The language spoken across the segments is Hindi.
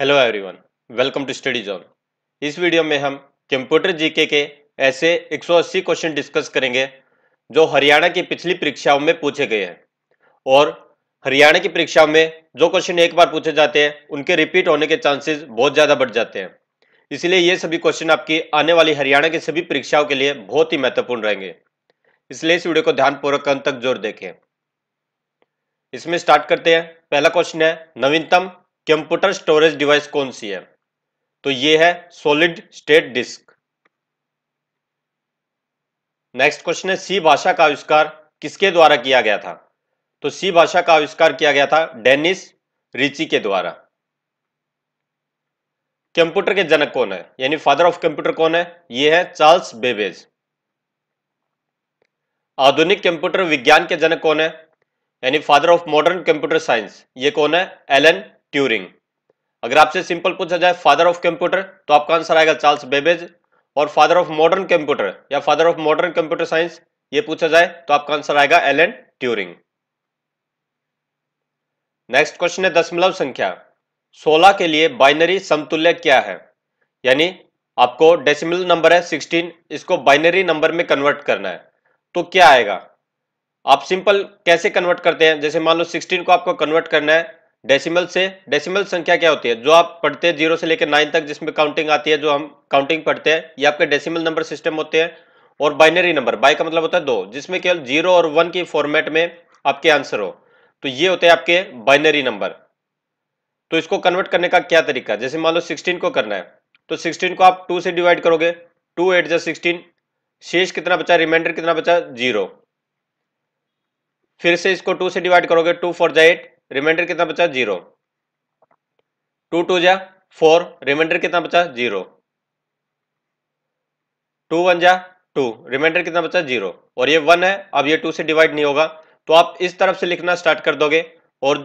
hello everyone welcome to study zone इस वीडियो में हम कंप्यूटर जीके के ऐसे 180 क्वेश्चन डिस्कस करेंगे जो हरियाणा की पिछली परीक्षाओं में पूछे गए हैं और हरियाणा की परीक्षाओं में जो क्वेश्चन एक बार पूछे जाते हैं उनके रिपीट होने के चांसेस बहुत ज़्यादा बढ़ जाते हैं इसलिए ये सभी क्वेश्चन आपकी आने वाली हरियाणा की सभी परीक्षाओं के लिए बहुत ही महत्वपूर्ण रहेंगे इसलिए इस वीडियो को ध्यानपूर्वक अंत तक जोर देखें इसमें स्टार्ट करते हैं पहला क्वेश्चन है नवीनतम कंप्यूटर स्टोरेज डिवाइस कौन सी है तो ये है solid state disk next question है सी भाषा का आविष्कार किसके द्वारा किया गया था तो सी भाषा का आविष्कार किया गया था डेनिस रिची के द्वारा कंप्यूटर के जनक कौन है यानी फादर ऑफ कंप्यूटर कौन है यह है चार्ल्स बेबेज आधुनिक कंप्यूटर विज्ञान के जनक कौन है यानी father of modern computer science ये कौन है एलन ट्यूरिंग अगर आपसे सिंपल पूछा जाए फादर ऑफ कंप्यूटर तो आपका आंसर आएगा चार्ल्स बेबेज और फादर ऑफ मॉडर्न कंप्यूटर या father of modern computer science ये पूछा जाए तो आपका आंसर आएगा Alan Turing next question है दशमलव संख्या 16 के लिए बाइनरी समतुल्य क्या है यानी आपको डेसिमल नंबर है 16 इसको बाइनरी नंबर में कन्वर्ट करना है तो क्या आएगा आप सिंपल कैसे कन्वर्ट करते हैं जैसे मान लो 16 को आपको कन्वर्ट करना है डेसिमल से डेसिमल संख्या क्या होती है जो आप पढ़ते हैं जीरो से लेकर नाइन तक जिसमें काउंटिंग आती है जो हम काउंटिंग पढ़ते हैं ये आपके डेसिमल नंबर सिस्टम होते हैं और बाइनरी नंबर बाई का मतलब होता है दो जिसमें केवल जीरो और वन की फॉर्मेट में आपके आंसर हो तो ये होते हैं आपके बाइनरी नंबर तो इसको कन्वर्ट करने का क्या तरीका जैसे मान लो सिक्सटीन को करना है तो सिक्सटीन को आप टू से डिवाइड करोगे टू एट जै सिक्सटीन शेष कितना बचा रिमाइंडर कितना बचा जीरो फिर से इसको टू से डिवाइड करोगे टू फोर जै एट रिमाइंडर कितना बचा जीरो टू टू जा फोर रिमाइंडर कितना बचा जीरो टू वन जा टू रिमाइंडर कितना बचा जीरो और ये वन है अब ये टू से डिवाइड नहीं होगा तो आप इस तरफ से लिखना स्टार्ट कर दोगे और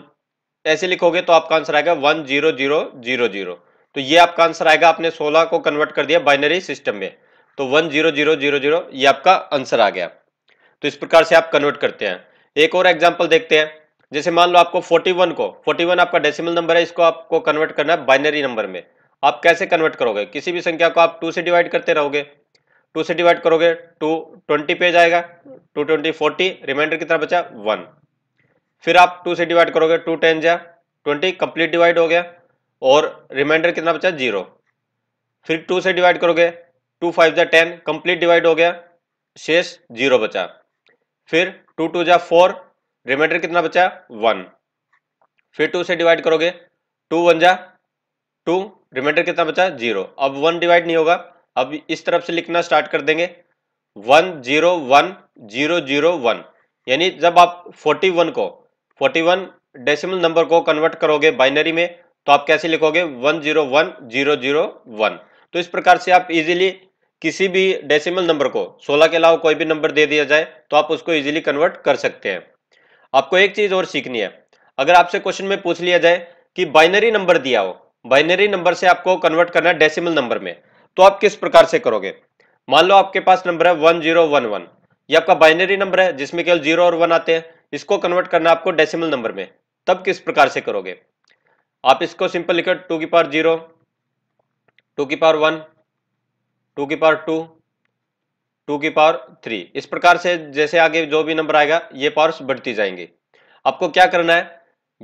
ऐसे लिखोगे तो आपका आंसर आएगा one zero zero zero zero तो ये आपका आंसर आएगा आपने सोलह को कन्वर्ट कर दिया बाइनरी सिस्टम में तो one zero zero zero zero ये आपका आंसर आ गया तो इस प्रकार से आप कन्वर्ट करते हैं एक और एग्जाम्पल देखते हैं जैसे मान लो आपको 41 को 41 आपका डेसिमल नंबर है इसको आपको कन्वर्ट करना है बाइनरी नंबर में आप कैसे कन्वर्ट करोगे किसी भी संख्या को आप टू से डिवाइड करते रहोगे टू से डिवाइड करोगे टू ट्वेंटी पे जाएगा टू ट्वेंटी फोर्टी रिमाइंडर कितना बचा वन फिर आप टू से डिवाइड करोगे टू टेन जा ट्वेंटी कंप्लीट डिवाइड हो गया और रिमाइंडर कितना बचा जीरो फिर टू से डिवाइड करोगे टू फाइव जा टेन कंप्लीट डिवाइड हो गया शेष जीरो बचा फिर टू टू जा फोर रिमाइंडर कितना बचा वन फिर टू से डिवाइड करोगे टू वन जा टू रिमाइंडर कितना बचा जीरो अब वन डिवाइड नहीं होगा अब इस तरफ से लिखना स्टार्ट कर देंगे one zero one zero zero one यानी जब आप फोर्टी वन को फोर्टी वन डेसिमल नंबर को कन्वर्ट करोगे बाइनरी में तो आप कैसे लिखोगे one zero one zero zero one तो इस प्रकार से आप इजीली किसी भी डेसिमल नंबर को सोलह के अलावा कोई भी नंबर दे दिया जाए तो आप उसको इजीली कन्वर्ट कर सकते हैं आपको एक चीज और सीखनी है अगर आपसे क्वेश्चन में पूछ लिया जाए कि बाइनरी नंबर दिया हो बाइनरी नंबर से आपको कन्वर्ट करना है डेसिमल नंबर में तो आप किस प्रकार से करोगे मान लो आपके पास नंबर है वन जीरो वन वन ये आपका बाइनरी नंबर है जिसमें केवल जीरो और वन आते हैं इसको कन्वर्ट करना आपको डेसिमल नंबर में तब किस प्रकार से करोगे आप इसको सिंपल लिखो टू की पावर जीरो टू की पावर वन टू की पावर टू टू की पावर थ्री इस प्रकार से जैसे आगे जो भी नंबर आएगा ये पावर्स बढ़ती जाएंगे आपको क्या करना है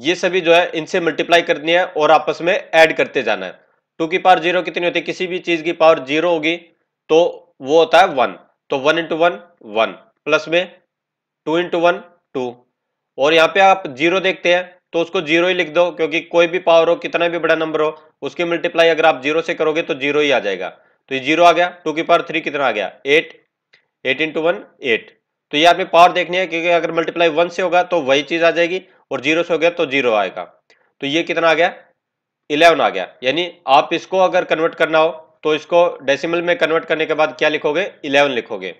ये सभी जो है इनसे मल्टीप्लाई करनी है और आपस में ऐड करते जाना है टू की पावर जीरो कितनी होती है किसी भी चीज की पावर जीरो होगी तो वो होता है वन तो one into one one plus में टू इंटू वन टू और यहाँ पे आप जीरो देखते हैं तो उसको जीरो ही लिख दो क्योंकि कोई भी पावर हो कितना भी बड़ा नंबर हो उसकी मल्टीप्लाई अगर आप जीरो से करोगे तो जीरो ही आ जाएगा तो ये जीरो आ गया टू की पावर थ्री कितना आ गया eight eight into one eight तो ये आपने पावर देखनी है क्योंकि अगर मल्टीप्लाई वन से होगा तो वही चीज आ जाएगी और जीरो से हो गया तो जीरो आएगा तो ये कितना आ गया इलेवन आ गया यानी आप इसको अगर कन्वर्ट करना हो तो इसको डेसिमल में कन्वर्ट करने के बाद क्या लिखोगे इलेवन लिखोगे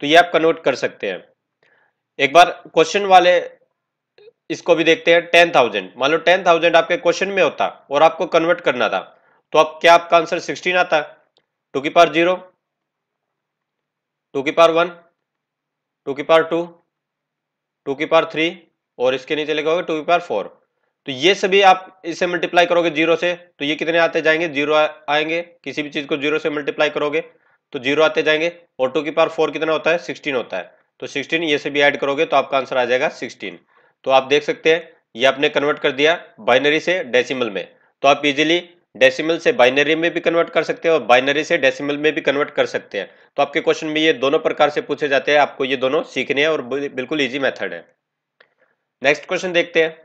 तो ये आप कन्वर्ट कर सकते हैं एक बार क्वेश्चन वाले इसको भी देखते हैं टेन थाउजेंड मान लो टेन थाउजेंड आपके क्वेश्चन में होता और आपको कन्वर्ट करना था तो अब क्या आपका आंसर सिक्सटीन आता टू की पावर जीरो टू की पार वन टू की पार टू टू की पार थ्री और इसके नीचे होगा टू की पार फोर तो ये सभी आप इसे मल्टीप्लाई करोगे जीरो से तो ये कितने आते जाएंगे जीरो आएंगे किसी भी चीज को जीरो से मल्टीप्लाई करोगे तो जीरो आते जाएंगे और टू की पार फोर कितना होता है सिक्सटीन होता है तो सिक्सटीन ये से भी ऐड करोगे तो आपका आंसर आ जाएगा सिक्सटीन तो आप देख सकते हैं ये आपने कन्वर्ट कर दिया बाइनरी से डेसिमल में तो आप इजिली डेसिमल से बाइनरी में भी कन्वर्ट कर सकते हैं और बाइनरी से डेसिमल में भी कन्वर्ट कर सकते हैं तो आपके क्वेश्चन में ये दोनों प्रकार से पूछे जाते हैं आपको ये दोनों सीखने हैं और बिल्कुल ईजी मेथड है नेक्स्ट क्वेश्चन देखते हैं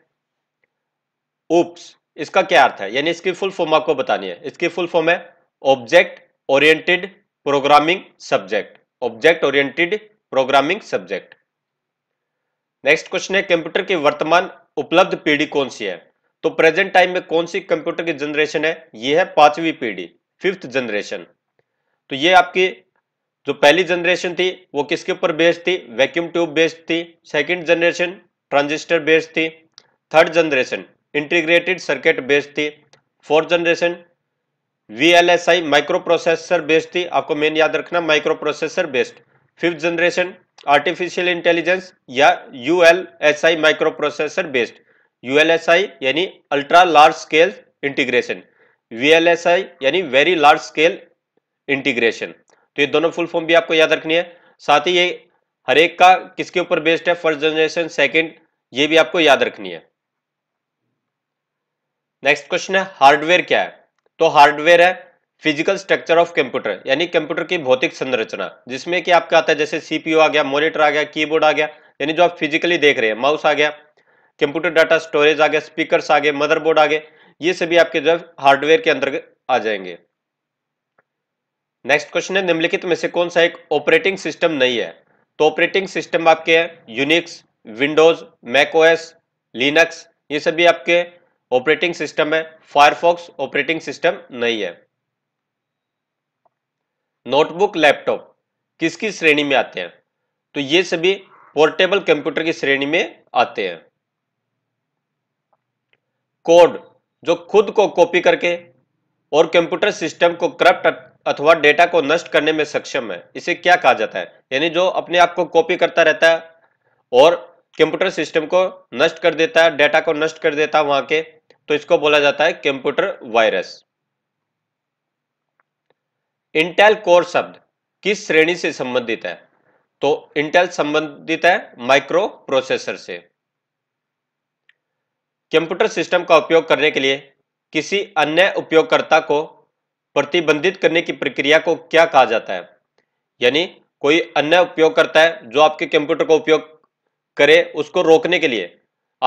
उप्स इसका क्या अर्थ है यानी इसकी फुल फॉर्म आपको बतानी है इसकी फुल फॉर्म है object oriented programming subject object oriented programming subject next question है कंप्यूटर की वर्तमान उपलब्ध पीढ़ी कौन सी है तो प्रेजेंट टाइम में कौन सी कंप्यूटर की जनरेशन है ये है पांचवी पीढ़ी फिफ्थ जनरेशन तो ये आपकी जो पहली जनरेशन थी वो किसके ऊपर बेस्ड थी वैक्यूम ट्यूब बेस्ड थी सेकंड जनरेशन ट्रांजिस्टर बेस्ड थी third generation integrated circuit based थी fourth generation VLSI microprocessor based थी आपको मेन याद रखना microprocessor based fifth generation artificial intelligence या U L S I microprocessor based ULSI यानी ultra large scale integration VLSI यानी वेरी लार्ज स्केल इंटीग्रेशन तो ये दोनों फुल फॉर्म भी आपको याद रखनी है साथ ही ये हर एक का किसके ऊपर बेस्ड है फर्स्ट जनरेशन सेकंड ये भी आपको याद रखनी है नेक्स्ट क्वेश्चन है हार्डवेयर क्या है तो हार्डवेयर है फिजिकल स्ट्रक्चर ऑफ कंप्यूटर यानी कंप्यूटर की भौतिक संरचना जिसमें कि आपका आता है जैसे सीपीयू आ गया मॉनिटर आ गया कीबोर्ड आ गया यानी जो आप फिजिकली देख रहे हैं माउस आ गया कंप्यूटर डाटा स्टोरेज आ गया स्पीकर्स आ गए मदरबोर्ड आ गए ये सभी आपके जो हार्डवेयर के अंदर आ जाएंगे नेक्स्ट क्वेश्चन है निम्नलिखित में से कौन सा एक ऑपरेटिंग सिस्टम नहीं है तो ऑपरेटिंग सिस्टम आपके है यूनिक्स विंडोज मैकोएस लिनक्स ये सभी आपके ऑपरेटिंग सिस्टम है फायरफॉक्स ऑपरेटिंग सिस्टम नहीं है नोटबुक लैपटॉप किसकी श्रेणी में आते हैं तो ये सभी पोर्टेबल कंप्यूटर की श्रेणी में आते हैं कोड जो खुद को कॉपी करके और कंप्यूटर सिस्टम को करप्ट अथवा डेटा को नष्ट करने में सक्षम है इसे क्या कहा जाता है यानी जो अपने आप को कॉपी करता रहता है और कंप्यूटर सिस्टम को नष्ट कर देता है डेटा को नष्ट कर देता है वहां के तो इसको बोला जाता है कंप्यूटर वायरस इंटेल कोर शब्द किस श्रेणी से संबंधित है तो इंटेल संबंधित है माइक्रो प्रोसेसर से कंप्यूटर सिस्टम का उपयोग करने के लिए किसी अन्य उपयोगकर्ता को प्रतिबंधित करने की प्रक्रिया को क्या कहा जाता है यानी कोई अन्य उपयोगकर्ता है जो आपके कंप्यूटर का उपयोग करे उसको रोकने के लिए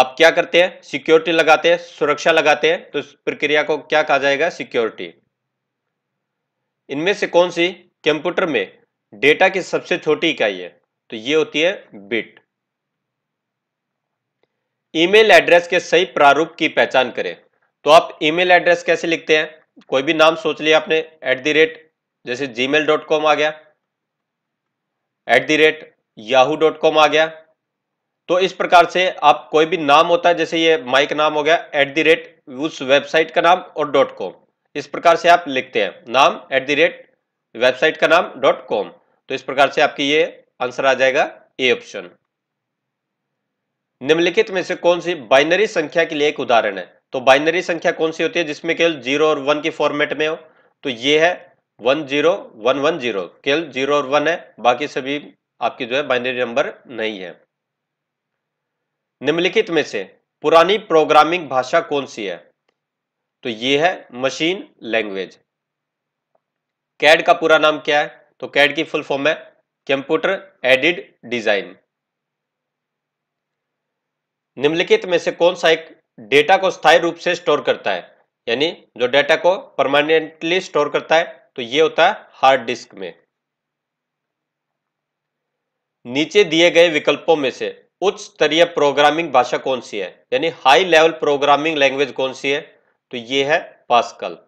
आप क्या करते हैं सिक्योरिटी लगाते हैं सुरक्षा लगाते हैं तो इस प्रक्रिया को क्या कहा जाएगा सिक्योरिटी इनमें से कौन सी कंप्यूटर में डेटा की सबसे छोटी इकाई है तो ये होती है बिट ईमेल एड्रेस के सही प्रारूप की पहचान करें तो आप ईमेल एड्रेस कैसे लिखते हैं कोई भी नाम सोच लिया आपने एट दी रेट जैसे जी आ गया at the rate Yahoo dot com आ गया तो इस प्रकार से आप कोई भी नाम होता है जैसे ये माइक नाम हो गया एट दी रेट उस वेबसाइट का नाम और डॉट कॉम इस प्रकार से आप लिखते हैं नाम एट दी रेट वेबसाइट का नाम डॉट कॉम तो इस प्रकार से आपकी ये आंसर आ जाएगा ए ऑप्शन निम्नलिखित में से कौन सी बाइनरी संख्या के लिए एक उदाहरण है तो बाइनरी संख्या कौन सी होती है जिसमें केवल जीरो और वन के फॉर्मेट में हो तो ये है one zero one one zero केवल जीरो और वन है बाकी सभी आपकी जो है बाइनरी नंबर नहीं है निम्नलिखित में से पुरानी प्रोग्रामिंग भाषा कौन सी है तो ये है मशीन लैंग्वेज कैड का पूरा नाम क्या है तो कैड की फुल फॉर्म है कंप्यूटर एडिड डिजाइन निम्नलिखित में से कौन सा एक डेटा को स्थायी रूप से स्टोर करता है यानी जो डेटा को परमानेंटली स्टोर करता है तो ये होता है हार्ड डिस्क में नीचे दिए गए विकल्पों में से उच्च स्तरीय प्रोग्रामिंग भाषा कौन सी है यानी हाई लेवल प्रोग्रामिंग लैंग्वेज कौन सी है तो ये है पास्कल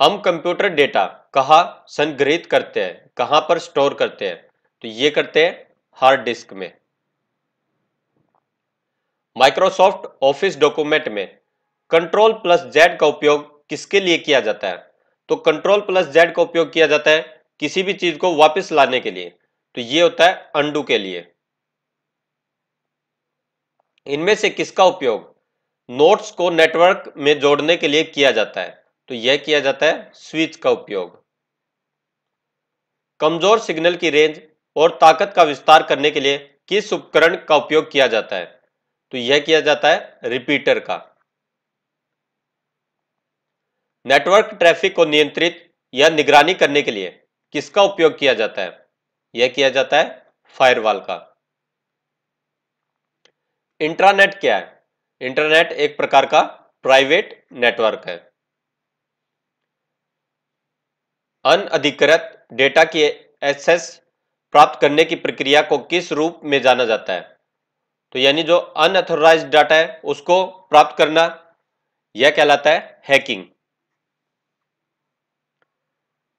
हम कंप्यूटर डेटा कहा संग्रहित करते हैं कहां पर स्टोर करते हैं तो ये करते हैं हार्ड डिस्क में माइक्रोसॉफ्ट ऑफिस डॉक्यूमेंट में कंट्रोल प्लस जेड का उपयोग किसके लिए किया जाता है तो कंट्रोल प्लस जेड का उपयोग किया जाता है किसी भी चीज को वापस लाने के लिए तो ये होता है अंडू के लिए इनमें से किसका उपयोग नोट्स को नेटवर्क में जोड़ने के लिए किया जाता है तो यह किया जाता है स्विच का उपयोग कमजोर सिग्नल की रेंज और ताकत का विस्तार करने के लिए किस उपकरण का उपयोग किया जाता है तो यह किया जाता है रिपीटर का नेटवर्क ट्रैफिक को नियंत्रित या निगरानी करने के लिए किसका उपयोग किया जाता है यह किया जाता है फायरवॉल का इंट्रानेट क्या है इंटरनेट एक प्रकार का प्राइवेट नेटवर्क है अनधिकृत डेटा की एक्सेस प्राप्त करने की प्रक्रिया को किस रूप में जाना जाता है तो यानी जो अनऑथोराइज डाटा है उसको प्राप्त करना यह कहलाता है हैकिंग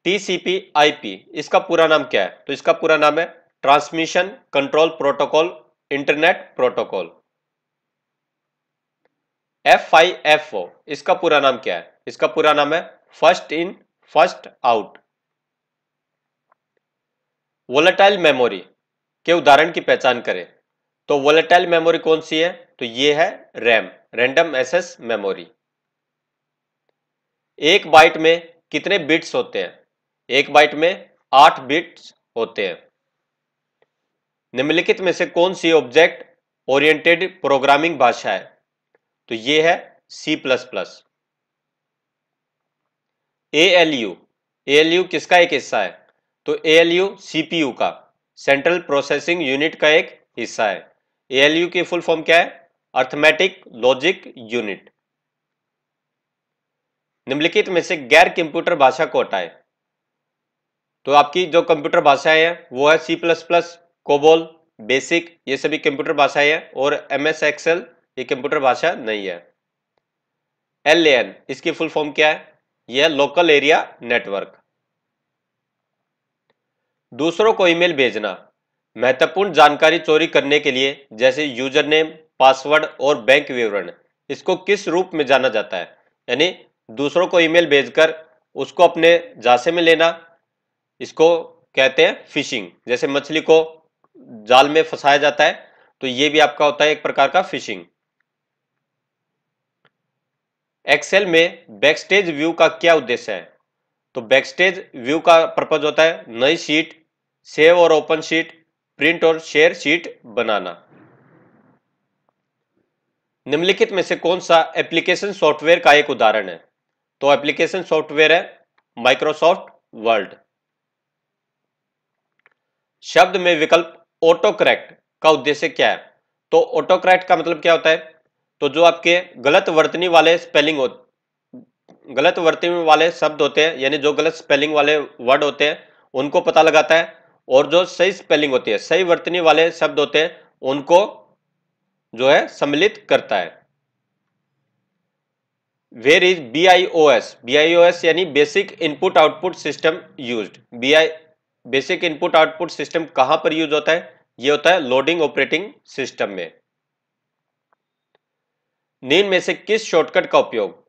टीसीपी आईपी इसका पूरा नाम क्या है तो इसका पूरा नाम है transmission control protocol internet protocol F I F O इसका पूरा नाम क्या है इसका पूरा नाम है first in first out volatile memory के उदाहरण की पहचान करें तो वोलेटाइल मेमोरी कौन सी है तो ये है रैम रैंडम एसेस मेमोरी एक बाइट में कितने बिट्स होते हैं एक बाइट में आठ बिट्स होते हैं निम्नलिखित में से कौन सी ऑब्जेक्ट ओरिएंटेड प्रोग्रामिंग भाषा है तो ये है C plus plus A L U L U किसका एक हिस्सा है तो ए एल यू सीपीयू का सेंट्रल प्रोसेसिंग यूनिट का एक हिस्सा है एएलयू की फुल फॉर्म क्या है अर्थमेटिक लॉजिक यूनिट निम्नलिखित में से गैर कंप्यूटर भाषा को हटाए तो आपकी जो कंप्यूटर भाषाएं हैं वो है C plus plus COBOL BASIC ये सभी कंप्यूटर भाषाएं हैं और एम एस एक्सएल ये कंप्यूटर भाषा नहीं है एल एन इसकी फुल फॉर्म क्या है यह लोकल एरिया नेटवर्क दूसरों को ईमेल भेजना महत्वपूर्ण जानकारी चोरी करने के लिए जैसे यूजर नेम पासवर्ड और बैंक विवरण इसको किस रूप में जाना जाता है यानी दूसरों को ईमेल भेजकर उसको अपने जासे में लेना इसको कहते हैं फिशिंग जैसे मछली को जाल में फंसाया जाता है तो ये भी आपका होता है एक प्रकार का फिशिंग एक्सेल में बैकस्टेज व्यू का क्या उद्देश्य है तो बैकस्टेज व्यू का पर्पज होता है नई शीट सेव और ओपन शीट प्रिंट और शेयर शीट बनाना निम्नलिखित में से कौन सा एप्लीकेशन सॉफ्टवेयर का एक उदाहरण है तो एप्लीकेशन सॉफ्टवेयर है माइक्रोसॉफ्ट वर्ल्ड शब्द में विकल्प ऑटोक्रैक्ट का उद्देश्य क्या है तो ऑटोक्रैक्ट का मतलब क्या होता है तो जो आपके गलत वर्तनी वाले स्पेलिंग हो गलत वर्तनी वाले शब्द होते हैं यानी जो गलत स्पेलिंग वाले वर्ड होते हैं उनको पता लगाता है और जो सही स्पेलिंग होती है सही वर्तनी वाले शब्द होते हैं उनको जो है सम्मिलित करता है where is B I O S B I O S यानी basic input output system use B I basic input output system कहां पर यूज होता है यह होता है लोडिंग ऑपरेटिंग सिस्टम में नींद में से किस शॉर्टकट का उपयोग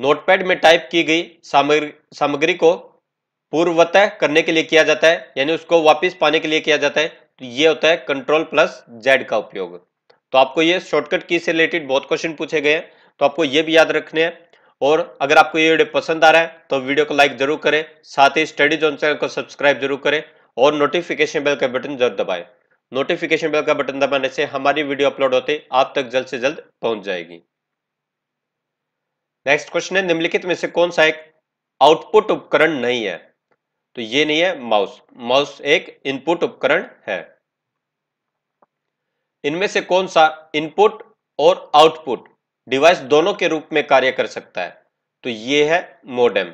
नोटपैड में टाइप की गई सामग्री सामग्री को पूर्वतः करने के लिए किया जाता है यानी उसको वापस पाने के लिए किया जाता है तो ये होता है कंट्रोल प्लस जेड का उपयोग तो आपको ये शॉर्टकट की से रिलेटेड बहुत क्वेश्चन पूछे गए हैं तो आपको ये भी याद रखने हैं और अगर आपको ये वीडियो पसंद आ रहा है तो वीडियो को लाइक जरूर करें साथ ही स्टडी जोन चैनल को सब्सक्राइब जरूर करें और नोटिफिकेशन बेल का बटन जरूर दबाएं नोटिफिकेशन बेल का बटन दबाने से हमारी वीडियो अपलोड होते आप तक जल्द से जल्द पहुंच जाएगी नेक्स्ट क्वेश्चन है निम्नलिखित में से कौन सा एक आउटपुट उपकरण नहीं है तो ये नहीं है माउस माउस एक इनपुट उपकरण है इनमें से कौन सा इनपुट और आउटपुट डिवाइस दोनों के रूप में कार्य कर सकता है तो ये है मोडेम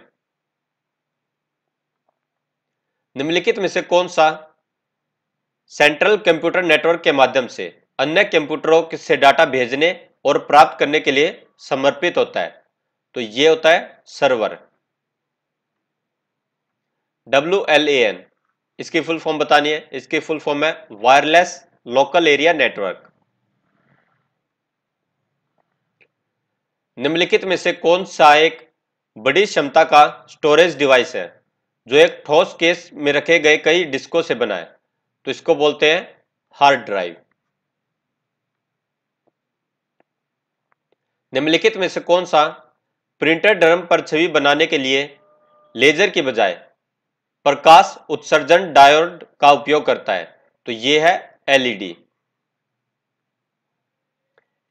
निम्नलिखित में से कौन सा सेंट्रल कंप्यूटर नेटवर्क के माध्यम से अन्य कंप्यूटरों से डाटा भेजने और प्राप्त करने के लिए समर्पित होता है तो ये होता है server W L A N इसकी फुल फॉर्म बतानी है इसकी फुल फॉर्म है वायरलेस लोकल एरिया नेटवर्क निम्नलिखित में से कौन सा एक बड़ी क्षमता का स्टोरेज डिवाइस है जो एक ठोस केस में रखे गए कई डिस्को से बना है तो इसको बोलते हैं हार्ड ड्राइव निम्नलिखित में से कौन सा प्रिंटर ड्रम पर छवि बनाने के लिए लेजर की बजाय प्रकाश उत्सर्जन डायोड का उपयोग करता है तो ये है एलईडी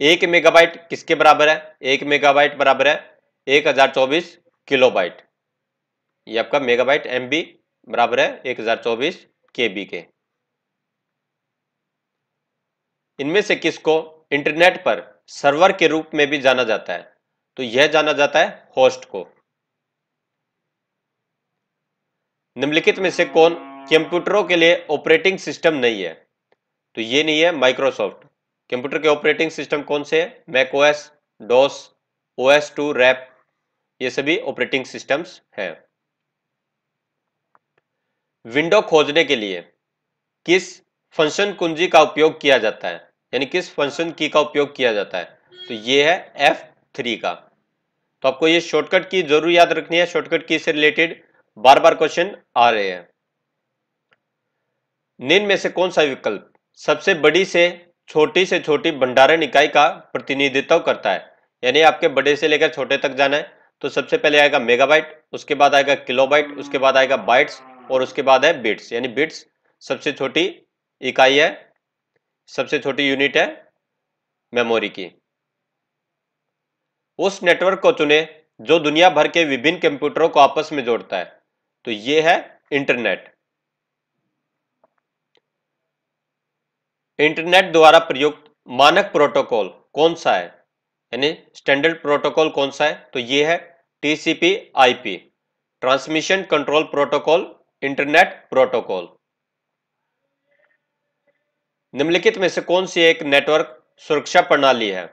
एक मेगाबाइट किसके बराबर है एक मेगाबाइट बराबर है एक हजार चौबीस किलोबाइट ये आपका मेगाबाइट एमबी बराबर है एक हजार चौबीस के बी के इनमें से किसको इंटरनेट पर सर्वर के रूप में भी जाना जाता है तो यह जाना जाता है होस्ट को निम्नलिखित में से कौन कंप्यूटरों के लिए ऑपरेटिंग सिस्टम नहीं है तो ये नहीं है माइक्रोसॉफ्ट कंप्यूटर के ऑपरेटिंग सिस्टम कौन से है Mac OS DOS OS two Warp ये सभी ऑपरेटिंग सिस्टम्स हैं विंडो खोजने के लिए किस फंक्शन कुंजी का उपयोग किया जाता है यानी किस फंक्शन की का उपयोग किया जाता है तो ये है F3 का तो आपको ये शॉर्टकट की जरूर याद रखनी है शॉर्टकट की से रिलेटेड बार बार क्वेश्चन आ रहे हैं निम्न में से कौन सा विकल्प सबसे बड़ी से छोटी से छोटी भंडारण इकाई का प्रतिनिधित्व करता है यानी आपके बड़े से लेकर छोटे तक जाना है तो सबसे पहले आएगा मेगाबाइट उसके बाद आएगा किलोबाइट उसके बाद आएगा बाइट्स और उसके बाद है बिट्स यानी बिट्स सबसे छोटी इकाई है सबसे छोटी यूनिट है मेमोरी की उस नेटवर्क को चुने जो दुनिया भर के विभिन्न कंप्यूटरों को आपस में जोड़ता है तो ये है इंटरनेट इंटरनेट द्वारा प्रयुक्त मानक प्रोटोकॉल कौन सा है यानी स्टैंडर्ड प्रोटोकॉल कौन सा है तो ये है TCP IP transmission control protocol internet protocol निम्नलिखित में से कौन सी एक नेटवर्क सुरक्षा प्रणाली है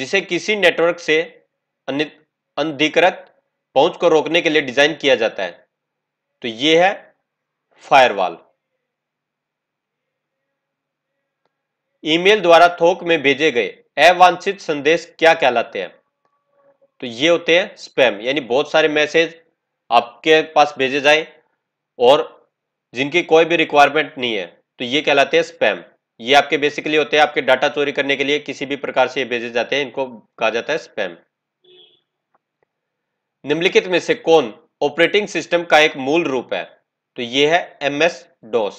जिसे किसी नेटवर्क से अनधिकृत पहुंच को रोकने के लिए डिजाइन किया जाता है तो ये है फायरवॉल ईमेल द्वारा थोक में भेजे गए अवांछित संदेश क्या कहलाते हैं तो ये होते हैं स्पैम यानी बहुत सारे मैसेज आपके पास भेजे जाए और जिनकी कोई भी रिक्वायरमेंट नहीं है तो ये कहलाते हैं स्पैम ये आपके बेसिकली होते हैं आपके डाटा चोरी करने के लिए किसी भी प्रकार से ये भेजे जाते हैं इनको कहा जाता है स्पैम निम्नलिखित में से कौन ऑपरेटिंग सिस्टम का एक मूल रूप है तो ये है एम एस डोस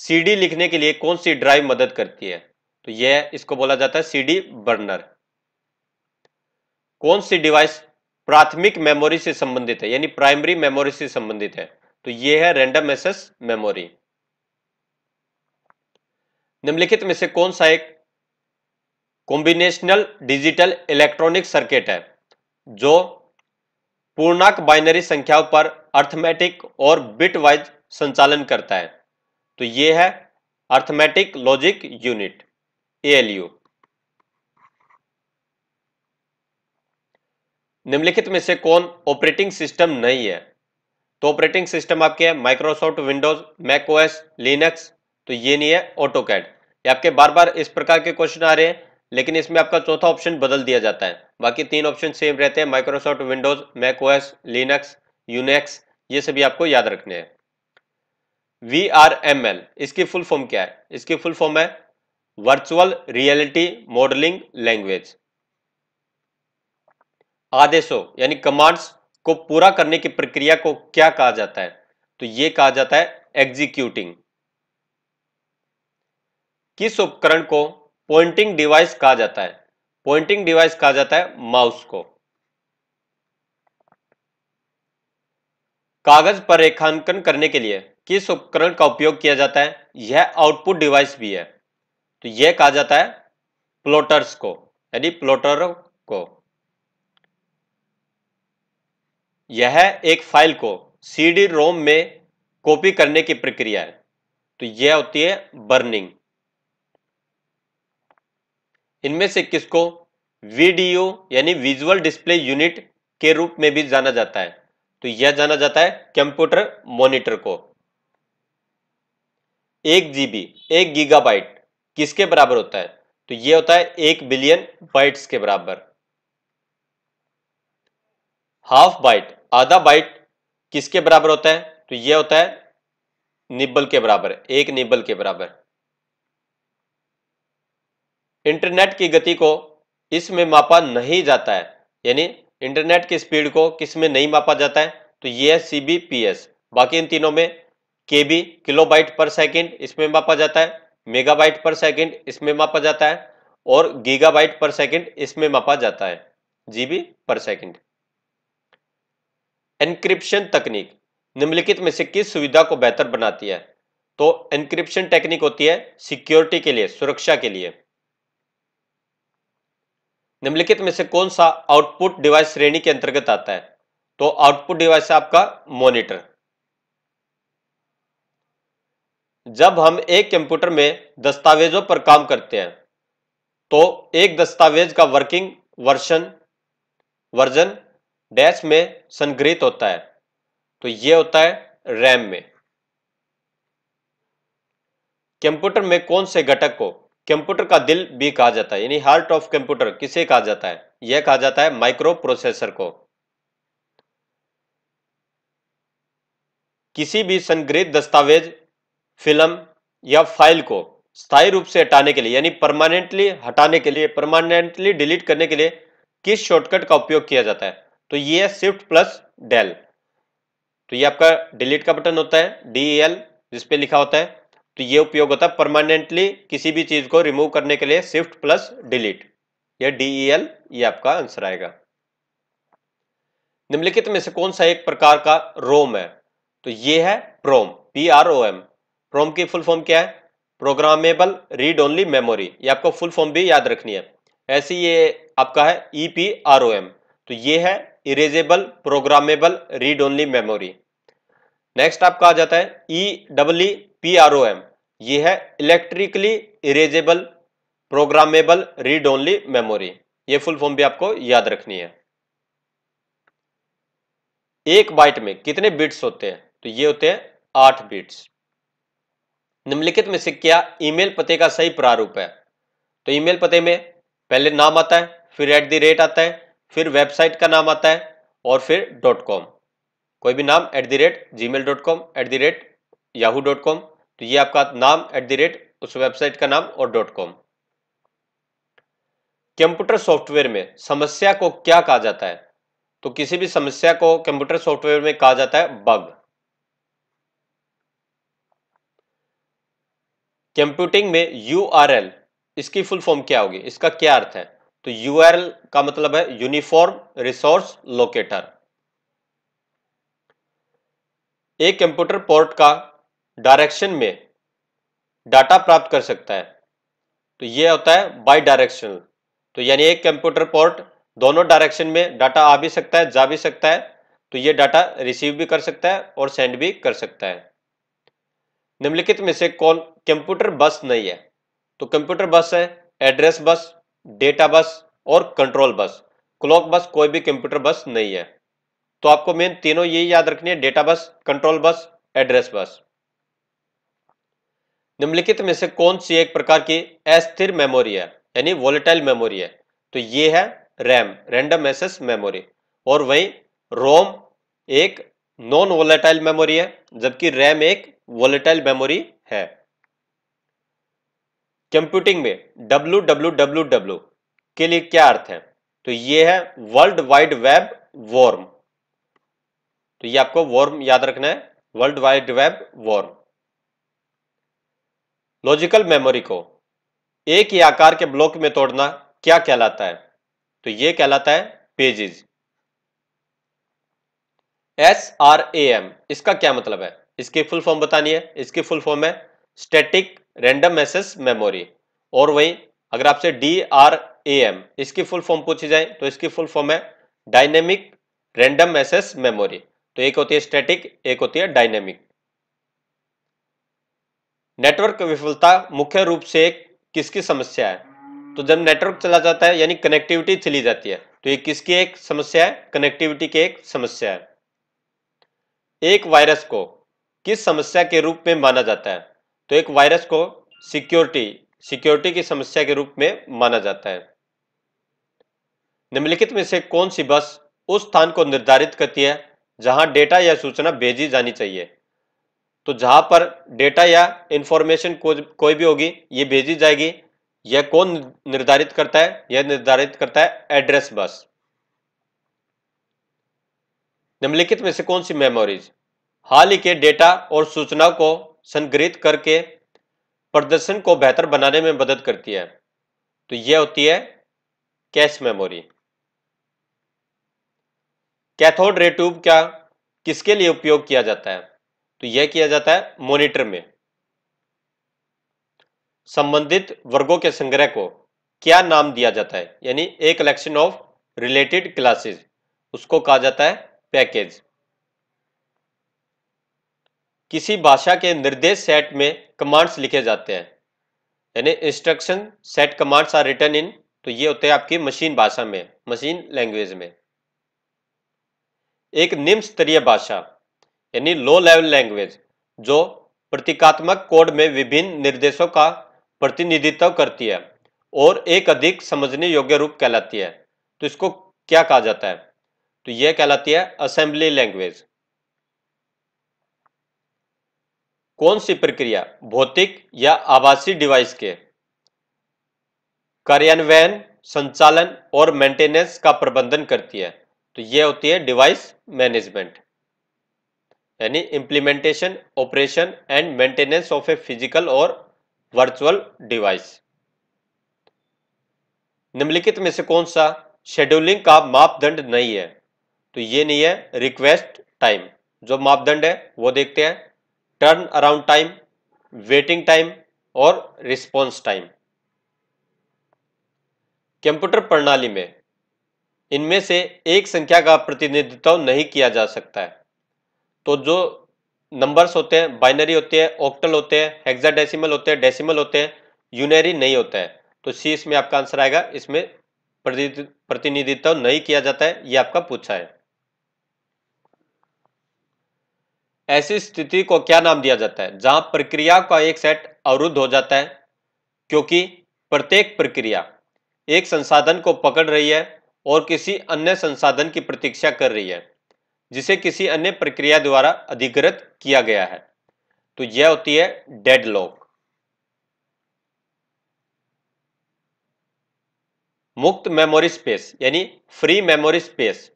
सीडी लिखने के लिए कौन सी ड्राइव मदद करती है तो यह इसको बोला जाता है सीडी बर्नर कौन सी डिवाइस प्राथमिक मेमोरी से संबंधित है यानी प्राइमरी मेमोरी से संबंधित है तो ये है रैंडम एसेस मेमोरी निम्नलिखित में से कौन सा एक कॉम्बिनेशनल डिजिटल इलेक्ट्रॉनिक सर्किट है जो पूर्णांक बाइनरी संख्याओं पर अर्थमेटिक और बिट वाइज संचालन करता है तो ये है अर्थमेटिक लॉजिक यूनिट ए निम्नलिखित में से कौन ऑपरेटिंग सिस्टम नहीं है तो ऑपरेटिंग सिस्टम आपके है Microsoft Windows Mac OS Linux तो ये नहीं है ऑटोकैड ये आपके बार बार इस प्रकार के क्वेश्चन आ रहे हैं लेकिन इसमें आपका चौथा ऑप्शन बदल दिया जाता है बाकी तीन ऑप्शन सेम रहते हैं Microsoft Windows Mac OS Linux Unix ये सभी आपको याद रखने हैं वी आर एम एल इसकी फुल फॉर्म क्या है इसकी फुल फॉर्म है वर्चुअल रियलिटी मॉडलिंग लैंग्वेज आदेशों यानी कमांड्स को पूरा करने की प्रक्रिया को क्या कहा जाता है तो ये कहा जाता है एग्जीक्यूटिंग किस उपकरण को पॉइंटिंग डिवाइस कहा जाता है पॉइंटिंग डिवाइस कहा जाता है माउस को कागज पर रेखांकन करने के लिए किस उपकरण का उपयोग किया जाता है यह आउटपुट डिवाइस भी है तो यह कहा जाता है प्लॉटर्स को यानी प्लॉटर को यह एक फाइल को सीडी रोम में कॉपी करने की प्रक्रिया है तो यह होती है बर्निंग इनमें से किसको वीडियो यानी विजुअल डिस्प्ले यूनिट के रूप में भी जाना जाता है तो यह जाना जाता है कंप्यूटर मॉनिटर को एक जीबी एक गीगाबाइट किसके बराबर होता है तो यह होता है एक बिलियन बाइट्स के बराबर हाफ बाइट आधा बाइट किसके बराबर होता है तो यह होता है निबल के बराबर एक निब्बल के बराबर इंटरनेट की गति को इसमें मापा नहीं जाता है यानी इंटरनेट की स्पीड को किस में नहीं मापा जाता है तो ये है सी बी पी एस बाकी इन तीनों में के बी किलोबाइट पर सेकेंड इसमें मापा जाता है मेगाबाइट पर सेकेंड इसमें मापा जाता है और गीगाबाइट पर सेकेंड इसमें मापा जाता है जीबी पर सेकेंड एनक्रिप्शन तकनीक निम्नलिखित में से किस सुविधा को बेहतर बनाती है तो एनक्रिप्शन टेक्निक होती है सिक्योरिटी के लिए सुरक्षा के लिए निम्नलिखित में से कौन सा आउटपुट डिवाइस श्रेणी के अंतर्गत आता है तो आउटपुट डिवाइस है आपका मॉनिटर जब हम एक कंप्यूटर में दस्तावेजों पर काम करते हैं तो एक दस्तावेज का वर्किंग वर्शन वर्जन डैश में संग्रहित होता है तो यह होता है रैम में कंप्यूटर में कौन से घटक को कंप्यूटर का दिल भी कहा जाता है यानी हार्ट ऑफ कंप्यूटर किसे कहा जाता है यह कहा जाता है माइक्रो प्रोसेसर को किसी भी संग्रहित दस्तावेज फिल्म या फाइल को स्थायी रूप से हटाने के लिए यानी परमानेंटली हटाने के लिए परमानेंटली डिलीट करने के लिए किस शॉर्टकट का उपयोग किया जाता है तो ये है स्विफ्ट प्लस डेल तो ये आपका डिलीट का बटन होता है डी एल e जिसपे लिखा होता है तो ये उपयोग होता है परमानेंटली किसी भी चीज को रिमूव करने के लिए शिफ्ट प्लस डिलीट या डीईएल ये आपका आंसर आएगा निम्नलिखित में से कौन सा एक प्रकार का रोम है तो ये है PROM P R O M PROM की फुल फॉर्म क्या है प्रोग्रामेबल रीड ओनली मेमोरी ये आपको फुल फॉर्म भी याद रखनी है ऐसी ये आपका है E P R O M तो ये है erasable programmable read only memory next आपका आ जाता है E W P R O M ये है electrically erasable programmable read only memory ये फुल फॉर्म भी आपको याद रखनी है एक बाइट में कितने बिट्स होते हैं तो ये होते हैं आठ बिट्स निम्नलिखित में से क्या ईमेल पते का सही प्रारूप है तो ईमेल पते में पहले नाम आता है फिर एट दी रेट आता है फिर वेबसाइट का नाम आता है और फिर डॉट कॉम कोई भी नाम at the rate G mail dot com at the rate Yahoo dot com तो ये आपका नाम एट द रेट उस वेबसाइट का नाम और डॉट कॉम कंप्यूटर सॉफ्टवेयर में समस्या को क्या कहा जाता है तो किसी भी समस्या को कंप्यूटर सॉफ्टवेयर में कहा जाता है बग कंप्यूटिंग में यू इसकी फुल फॉर्म क्या होगी इसका क्या अर्थ है तो यू का मतलब है यूनिफॉर्म रिसोर्स लोकेटर एक कंप्यूटर पोर्ट का डायरेक्शन में डाटा प्राप्त कर सकता है तो ये होता है बाई डायरेक्शनल तो यानी एक कंप्यूटर पोर्ट दोनों डायरेक्शन में डाटा आ भी सकता है जा भी सकता है तो ये डाटा रिसीव भी कर सकता है और सेंड भी कर सकता है निम्नलिखित में से कौन कंप्यूटर बस नहीं है तो कंप्यूटर बस है एड्रेस बस डेटा बस और कंट्रोल बस क्लॉक बस कोई भी कंप्यूटर बस नहीं है तो आपको मेन तीनों यही याद रखनी है data bus control bus address bus निम्नलिखित में से कौन सी एक प्रकार की अस्थिर मेमोरी है यानी वोलेटाइल मेमोरी है तो ये है रैम रैंडम एसेस मेमोरी और वहीं रोम एक नॉन वोलेटाइल मेमोरी है जबकि रैम एक वोलेटाइल मेमोरी है कंप्यूटिंग में डब्ल्यू डब्ल्यू डब्ल्यू डब्ल्यू के लिए क्या अर्थ है तो ये है वर्ल्ड वाइड वेब वॉर्म तो ये आपको वॉर्म याद रखना है world wide web worm logical memory को एक ही आकार के ब्लॉक में तोड़ना क्या कहलाता है तो यह कहलाता है pages S R A M इसका क्या मतलब है इसकी फुल फॉर्म बतानी है इसकी फुल फॉर्म है स्टैटिक रैंडम एसेस मेमोरी और वही अगर आपसे डी आर ए एम इसकी फुल फॉर्म पूछी जाए तो इसकी फुल फॉर्म है डायनेमिक रैंडम एसेस मेमोरी तो एक होती है स्टैटिक एक होती है डायनेमिक नेटवर्क विफलता मुख्य रूप से एक किसकी समस्या है तो जब नेटवर्क चला जाता है यानी कनेक्टिविटी चली जाती है तो ये किसकी एक समस्या है कनेक्टिविटी की एक समस्या है एक वायरस को किस समस्या के रूप में माना जाता है तो एक वायरस को सिक्योरिटी सिक्योरिटी की समस्या के रूप में माना जाता है निम्नलिखित में से कौन सी बस उस स्थान को निर्धारित करती है जहां डेटा या सूचना भेजी जानी चाहिए तो जहां पर डेटा या इंफॉर्मेशन को, कोई भी होगी ये भेजी जाएगी यह कौन निर्धारित करता है यह निर्धारित करता है एड्रेस बस निम्नलिखित में से कौन सी मेमोरीज हाल ही के डेटा और सूचना को संग्रहित करके प्रदर्शन को बेहतर बनाने में मदद करती है तो यह होती है cache memory cathode ray tube क्या किसके लिए उपयोग किया जाता है तो यह किया जाता है मॉनिटर में संबंधित वर्गों के संग्रह को क्या नाम दिया जाता है यानी a collection of related classes उसको कहा जाता है पैकेज किसी भाषा के निर्देश सेट में कमांड्स लिखे जाते हैं यानी instruction set commands are written in तो ये होते हैं आपकी मशीन भाषा में मशीन लैंग्वेज में एक निम्न स्तरीय भाषा यानी लो लेवल लैंग्वेज जो प्रतीकात्मक कोड में विभिन्न निर्देशों का प्रतिनिधित्व करती है और एक अधिक समझने योग्य रूप कहलाती है तो इसको क्या कहा जाता है तो यह कहलाती है असेंबली लैंग्वेज कौन सी प्रक्रिया भौतिक या आवासीय डिवाइस के कार्यान्वयन संचालन और मेंटेनेंस का प्रबंधन करती है तो यह होती है डिवाइस मैनेजमेंट यानी implementation operation and maintenance of a physical और वर्चुअल डिवाइस निम्नलिखित में से कौन सा शेड्यूलिंग का मापदंड नहीं है तो ये नहीं है रिक्वेस्ट टाइम जो मापदंड है वो देखते हैं turn around time waiting time और रिस्पॉन्स टाइम कंप्यूटर प्रणाली में इनमें से एक संख्या का प्रतिनिधित्व नहीं किया जा सकता है तो जो नंबर्स होते हैं बाइनरी होते हैं ऑक्टल होते हैं हेक्साडेसिमल होते हैं डेसिमल होते हैं यूनरी नहीं होता है तो सी इसमें आपका आंसर आएगा इसमें प्रतिनिधित्व नहीं किया जाता है ये आपका पूछा है ऐसी स्थिति को क्या नाम दिया जाता है जहां प्रक्रिया का एक सेट अवरुद्ध हो जाता है क्योंकि प्रत्येक प्रक्रिया एक संसाधन को पकड़ रही है और किसी अन्य संसाधन की प्रतीक्षा कर रही है जिसे किसी अन्य प्रक्रिया द्वारा अधिकृत किया गया है तो यह होती है डेड लॉक मुक्त मेमोरी स्पेस यानी फ्री मेमोरी स्पेस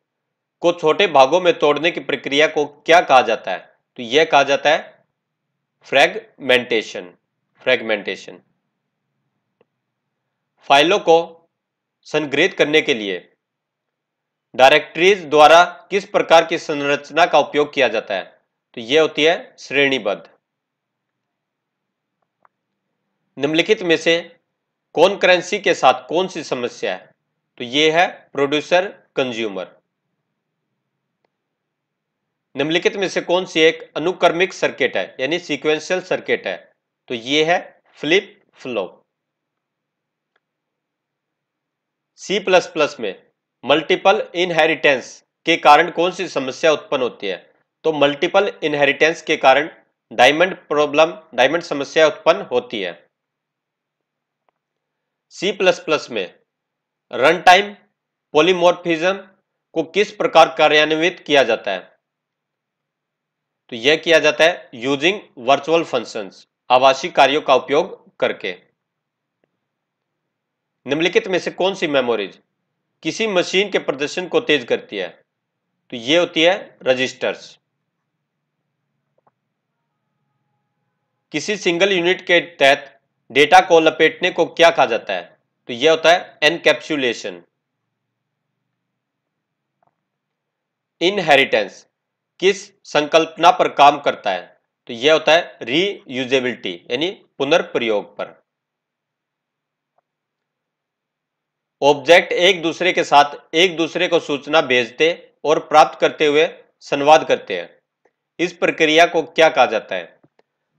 को छोटे भागों में तोड़ने की प्रक्रिया को क्या कहा जाता है तो यह कहा जाता है फ्रेगमेंटेशन फ्रेगमेंटेशन फाइलों को संग्रहित करने के लिए डायरेक्टरीज द्वारा किस प्रकार की संरचना का उपयोग किया जाता है तो यह होती है श्रेणीबद्ध निम्नलिखित में से कौन करेंसी के साथ कौन सी समस्या है तो यह है प्रोड्यूसर कंज्यूमर निम्नलिखित में से कौन सी एक अनुक्रमिक सर्किट है यानी सीक्वेंशियल सर्किट है तो यह है flip flop C plus plus में मल्टीपल इनहेरिटेंस के कारण कौन सी समस्या उत्पन्न होती है तो मल्टीपल इनहेरिटेंस के कारण डायमंड प्रॉब्लम डायमंड समस्या उत्पन्न होती है सी प्लस प्लस में रन टाइम पोलिमोरफिजम को किस प्रकार कार्यान्वित किया जाता है तो यह किया जाता है यूजिंग वर्चुअल फंक्शंस आवासीय कार्यों का उपयोग करके निम्नलिखित में से कौन सी मेमोरीज किसी मशीन के प्रदर्शन को तेज करती है तो ये होती है रजिस्टर्स किसी सिंगल यूनिट के तहत डेटा को लपेटने को क्या कहा जाता है तो यह होता है एनकैप्सुलेशन इनहेरिटेंस किस संकल्पना पर काम करता है तो यह होता है रीयूजेबिलिटी यानी पुनर्प्रयोग पर ऑब्जेक्ट एक दूसरे के साथ एक दूसरे को सूचना भेजते और प्राप्त करते हुए संवाद करते हैं इस प्रक्रिया को क्या कहा जाता है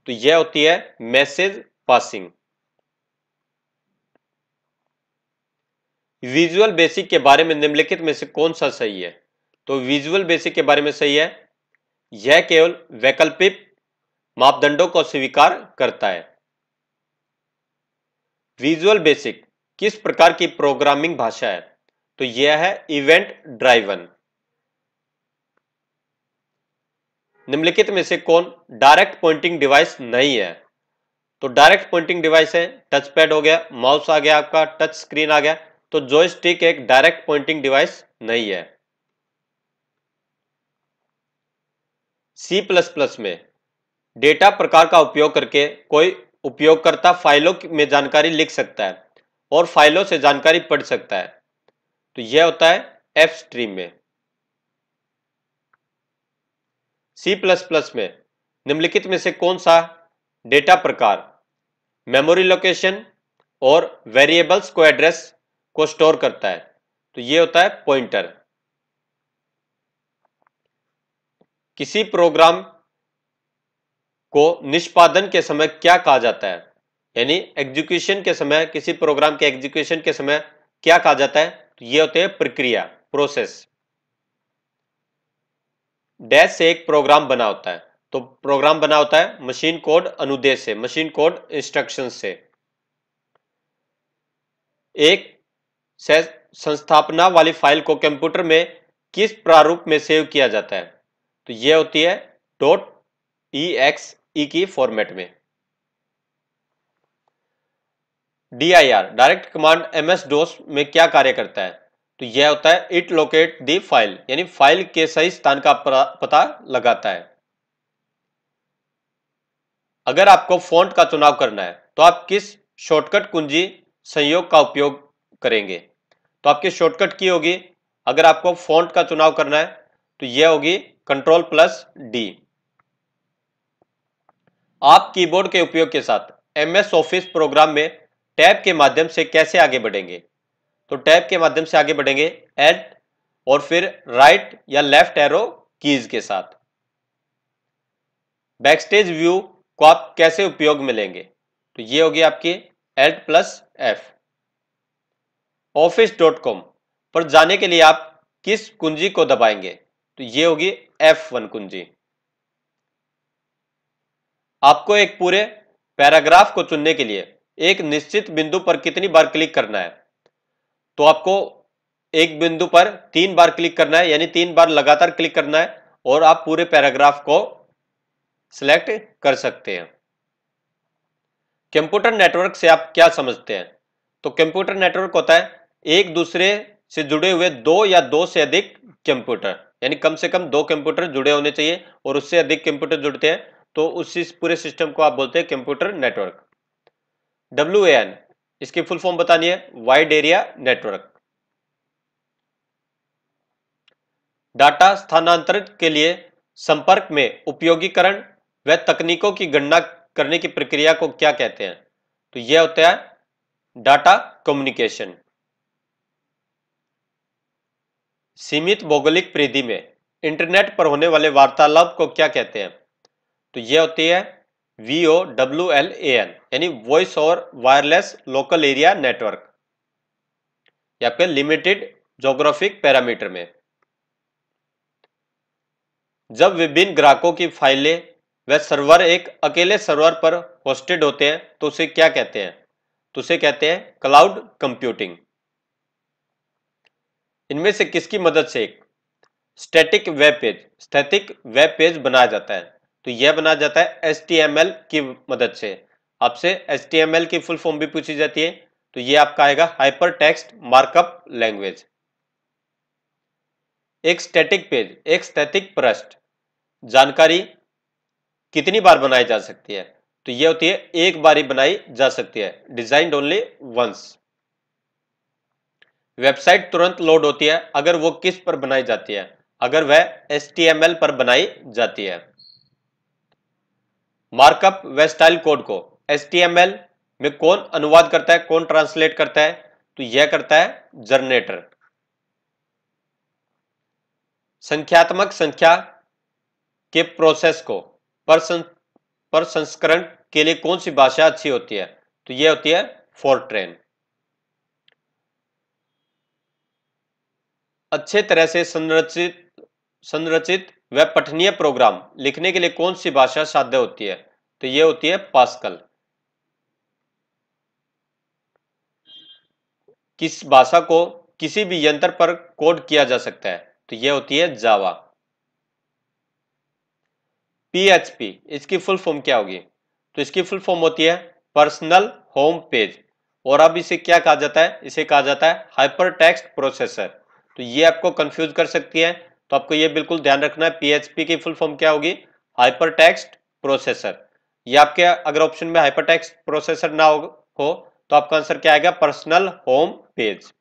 तो यह होती है मैसेज पासिंग विजुअल बेसिक के बारे में निम्नलिखित में से कौन सा सही है तो विजुअल बेसिक के बारे में सही है यह केवल वैकल्पिक मापदंडों को स्वीकार करता है विजुअल बेसिक किस प्रकार की प्रोग्रामिंग भाषा है तो यह है इवेंट ड्राइवन निम्नलिखित में से कौन डायरेक्ट पॉइंटिंग डिवाइस नहीं है तो डायरेक्ट पॉइंटिंग डिवाइस है टच पैड हो गया माउस आ गया आपका टच स्क्रीन आ गया तो जॉयस्टिक एक डायरेक्ट पॉइंटिंग डिवाइस नहीं है सी प्लस प्लस में डेटा प्रकार का उपयोग करके कोई उपयोगकर्ता फाइलों में जानकारी लिख सकता है और फाइलों से जानकारी पढ़ सकता है तो यह होता है एफ स्ट्रीम में सी प्लस प्लस में निम्नलिखित में से कौन सा डेटा प्रकार मेमोरी लोकेशन और वेरिएबल्स को एड्रेस को स्टोर करता है तो यह होता है पॉइंटर किसी प्रोग्राम को निष्पादन के समय क्या कहा जाता है यानी एग्जीक्यूशन के समय किसी प्रोग्राम के एग्जीक्यूशन के समय क्या कहा जाता है तो ये होते हैं प्रक्रिया प्रोसेस डैश से एक प्रोग्राम बना होता है तो प्रोग्राम बना होता है मशीन कोड अनुदेश से मशीन कोड इंस्ट्रक्शन से एक संस्थापना वाली फाइल को कंप्यूटर में किस प्रारूप में सेव किया जाता है तो यह होती है डॉट ई एक्स ई की फॉर्मेट में D I R direct command M S DOS में क्या कार्य करता है तो यह होता है इट लोकेट दी फाइल यानी फाइल के सही स्थान का पता लगाता है अगर आपको फॉन्ट का चुनाव करना है तो आप किस शॉर्टकट कुंजी संयोग का उपयोग करेंगे तो आपकी शॉर्टकट की होगी अगर आपको फॉन्ट का चुनाव करना है तो यह होगी कंट्रोल प्लस डी आप कीबोर्ड के उपयोग के साथ एम एस ऑफिस प्रोग्राम में टैब के माध्यम से कैसे आगे बढ़ेंगे तो टैब के माध्यम से आगे बढ़ेंगे एड और फिर राइट या लेफ्ट एरो कीज के साथ बैकस्टेज व्यू को आप कैसे उपयोग में लेंगे तो ये होगी आपकी add plus F Office dot com पर जाने के लिए आप किस कुंजी को दबाएंगे तो ये होगी एफ वन कुंजी आपको एक पूरे पैराग्राफ को चुनने के लिए एक निश्चित बिंदु पर कितनी बार क्लिक करना है तो आपको एक बिंदु पर तीन बार क्लिक करना है यानी तीन बार लगातार क्लिक करना है और आप पूरे पैराग्राफ को सिलेक्ट कर सकते हैं कंप्यूटर नेटवर्क से आप क्या समझते हैं तो कंप्यूटर नेटवर्क होता है एक दूसरे से जुड़े हुए दो या दो से अधिक कंप्यूटर यानी कम से कम दो कंप्यूटर जुड़े होने चाहिए और उससे अधिक कंप्यूटर जुड़ते हैं तो उस पूरे सिस्टम को आप बोलते हैं कंप्यूटर नेटवर्क डब्ल्यू एन इसकी फुल फॉर्म बतानी है वाइड एरिया नेटवर्क डाटा स्थानांतरित के लिए संपर्क में उपयोगीकरण व तकनीकों की गणना करने की प्रक्रिया को क्या कहते हैं तो यह होता है डाटा कम्युनिकेशन सीमित भौगोलिक परिधि में इंटरनेट पर होने वाले वार्तालाप को क्या कहते हैं तो यह होती है V O W L A N यानी वॉइस और वायरलेस लोकल एरिया नेटवर्क या फिर लिमिटेड जोग्राफिक पैरामीटर में जब विभिन्न ग्राहकों की फाइलें व सर्वर एक अकेले सर्वर पर होस्टेड होते हैं तो उसे क्या कहते हैं तो उसे कहते हैं क्लाउड कंप्यूटिंग इनमें से किसकी मदद से एक स्टैटिक वेब पेज स्थैतिक वेब पेज बनाया जाता है तो यह बना जाता है एस की मदद से आपसे एस की फुल फॉर्म भी पूछी जाती है तो यह आपका आएगा हाइपर टेक्स्ट मार्कअप लैंग्वेज एक स्टैटिक पेज एक स्टैटिक पृष्ठ जानकारी कितनी बार बनाई जा सकती है तो यह होती है एक बार ही बनाई जा सकती है डिजाइंड ओनली वंस वेबसाइट तुरंत लोड होती है अगर वो किस पर बनाई जाती है अगर वह एस पर बनाई जाती है मार्कअप व स्टाइल कोड को एस में कौन अनुवाद करता है कौन ट्रांसलेट करता है तो यह करता है जनरेटर संख्यात्मक संख्या के प्रोसेस को पर संस्करण के लिए कौन सी भाषा अच्छी होती है तो यह होती है फोरट्रेन अच्छे तरह से संरचित संरचित वह पठनीय प्रोग्राम लिखने के लिए कौन सी भाषा साध्य होती है तो यह होती है पास्कल किस भाषा को किसी भी यंत्र पर कोड किया जा सकता है तो यह होती है जावा पीएचपी इसकी फुल फॉर्म क्या होगी तो इसकी फुल फॉर्म होती है पर्सनल होम पेज और अब इसे क्या कहा जाता है इसे कहा जाता है हाइपर टेक्स्ट प्रोसेसर तो ये आपको कंफ्यूज कर सकती है तो आपको ये बिल्कुल ध्यान रखना है पीएचपी की फुल फॉर्म क्या होगी हाइपर टेक्स्ट प्रोसेसर ये आपके अगर ऑप्शन में हाइपर टेक्स्ट प्रोसेसर ना हो, हो तो आपका आंसर क्या आएगा पर्सनल होम पेज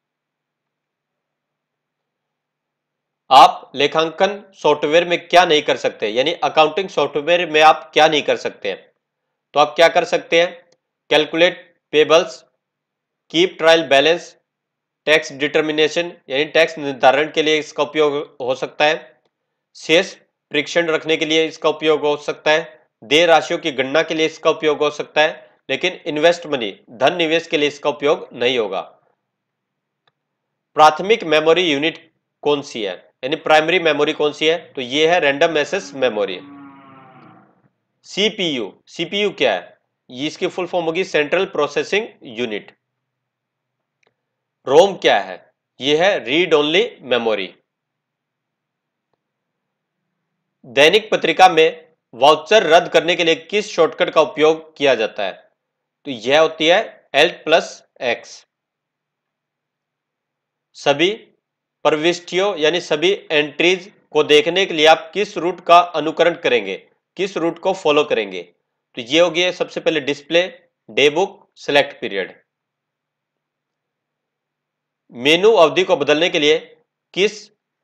आप लेखांकन सॉफ्टवेयर में क्या नहीं कर सकते यानी अकाउंटिंग सॉफ्टवेयर में आप क्या नहीं कर सकते हैं तो आप क्या कर सकते हैं calculate payables keep trial balance tax determination यानी टैक्स निर्धारण के लिए इसका उपयोग हो सकता है शेष परीक्षण रखने के लिए इसका उपयोग हो सकता है देय राशियों की गणना के लिए इसका उपयोग हो सकता है लेकिन इन्वेस्ट मनी धन निवेश के लिए इसका उपयोग नहीं होगा प्राथमिक मेमोरी यूनिट कौन सी है यानी प्राइमरी मेमोरी कौन सी है तो ये है random access memory CPU CPU क्या है इसकी फुल फॉर्म होगी सेंट्रल प्रोसेसिंग यूनिट रोम क्या है ये है रीड ओनली मेमोरी दैनिक पत्रिका में वाउचर रद्द करने के लिए किस शॉर्टकट का उपयोग किया जाता है तो यह होती है एल प्लस एक्स सभी प्रविष्टियों यानी सभी एंट्रीज को देखने के लिए आप किस रूट का अनुकरण करेंगे किस रूट को फॉलो करेंगे तो ये हो गया सबसे पहले display day book select period menu अवधि को बदलने के लिए किस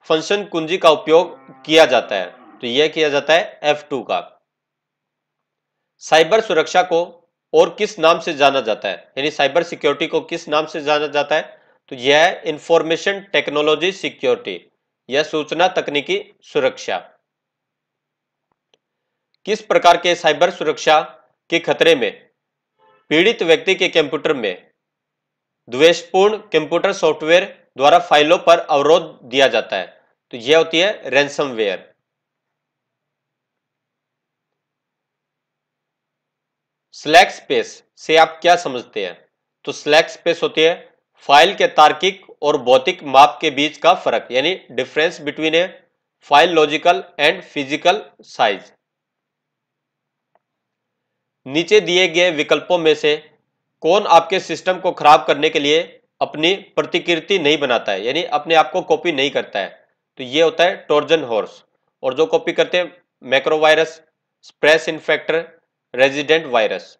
फंक्शन कुंजी का उपयोग किया जाता है तो यह किया जाता है F2 का साइबर सुरक्षा को और किस नाम से जाना जाता है यानी साइबर सिक्योरिटी को किस नाम से जाना जाता है तो यह है इंफॉर्मेशन टेक्नोलॉजी सिक्योरिटी यह सूचना तकनीकी सुरक्षा किस प्रकार के साइबर सुरक्षा के खतरे में पीड़ित व्यक्ति के कंप्यूटर में द्वेषपूर्ण कंप्यूटर सॉफ्टवेयर द्वारा फाइलों पर अवरोध दिया जाता है तो यह होती है रैंसमवेयर स्लैक स्पेस से आप क्या समझते हैं तो स्लैक स्पेस होती है फाइल के तार्किक और भौतिक माप के बीच का फर्क यानी difference between a file logical and physical size नीचे दिए गए विकल्पों में से कौन आपके सिस्टम को खराब करने के लिए अपनी प्रतिकृति नहीं बनाता है यानी अपने आप को कॉपी नहीं करता है तो ये होता है टोर्जन हॉर्स और जो कॉपी करते हैं macro virus spreads infector resident virus